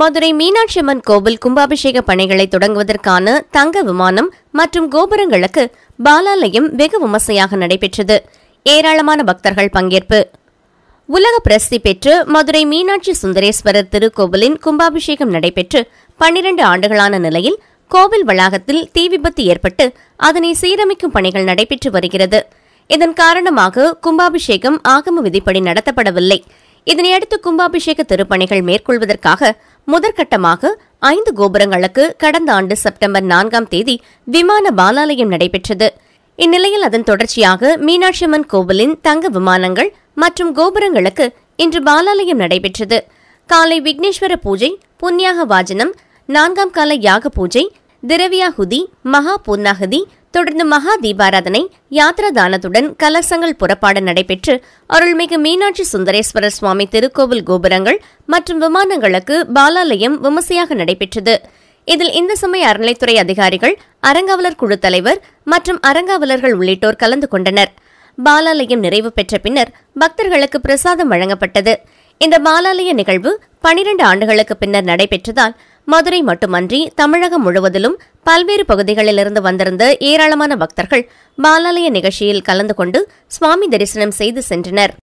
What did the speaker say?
மதுரை மீனாட்சி அம்மன் கோவில் கும்பாபிஷேக பணிகளை தொடங்குவதற்கான தங்க விமானம் மற்றும் கோபுரங்களுக்கு பாலாலயம் வெகு விமர்சையாக நடைபெற்றது ஏராளமான பக்தர்கள் பங்கேற்பு உலக பிரசித்தி பெற்று மதுரை மீனாட்சி சுந்தரேஸ்வரர் திருக்கோவிலின் கும்பாபிஷேகம் நடைபெற்று பன்னிரண்டு ஆண்டுகளான நிலையில் கோவில் வளாகத்தில் தீ விபத்து ஏற்பட்டு அதனை சீரமைக்கும் பணிகள் நடைபெற்று வருகிறது இதன் காரணமாக கும்பாபிஷேகம் ஆகம விதிப்படி நடத்தப்படவில்லை இதனையடுத்து கும்பாபிஷேக திருப்பணிகள் மேற்கொள்வதற்காக முதற்கட்டமாக ஐந்து கோபுரங்களுக்கு கடந்த ஆண்டு செப்டம்பர் நான்காம் தேதி விமான பாலாலயம் நடைபெற்றது இந்நிலையில் அதன் தொடர்ச்சியாக மீனாட்சியம்மன் கோவிலின் தங்க விமானங்கள் மற்றும் கோபுரங்களுக்கு இன்று பாலாலயம் நடைபெற்றது காலை விக்னேஸ்வர பூஜை புன்யாக வாஜனம் நான்காம் கால யாக பூஜை திரவியாகுதி மகா பூர்ணாகுதி தொடர்ந்து மகா தீபாராதனை யாத்ரா தானத்துடன் கலசங்கள் புறப்பாடு நடைபெற்று அருள்மிகு மீனாட்சி சுந்தரேஸ்வரர் சுவாமி திருக்கோவில் கோபுரங்கள் மற்றும் விமானங்களுக்கு பாலாலயம் விமர்சையாக நடைபெற்றது இதில் இந்த சமய அறநிலைத்துறை அதிகாரிகள் அரங்காவலர் குழு தலைவர் மற்றும் அரங்காவலர்கள் உள்ளிட்டோர் கலந்து கொண்டனர் பாலாலயம் நிறைவு பெற்ற பின்னர் பக்தர்களுக்கு பிரசாதம் வழங்கப்பட்டது இந்த பாலாலய நிகழ்வு பனிரெண்டு ஆண்டுகளுக்கு பின்னர் நடைபெற்றதால் மதுரை மட்டுமன்றி தமிழகம் முழுவதிலும் பல்வேறு பகுதிகளிலிருந்து வந்திருந்த ஏராளமான பக்தர்கள் பாலாலய நிகழ்ச்சியில் கலந்து கொண்டு சுவாமி தரிசனம் செய்து சென்றனர்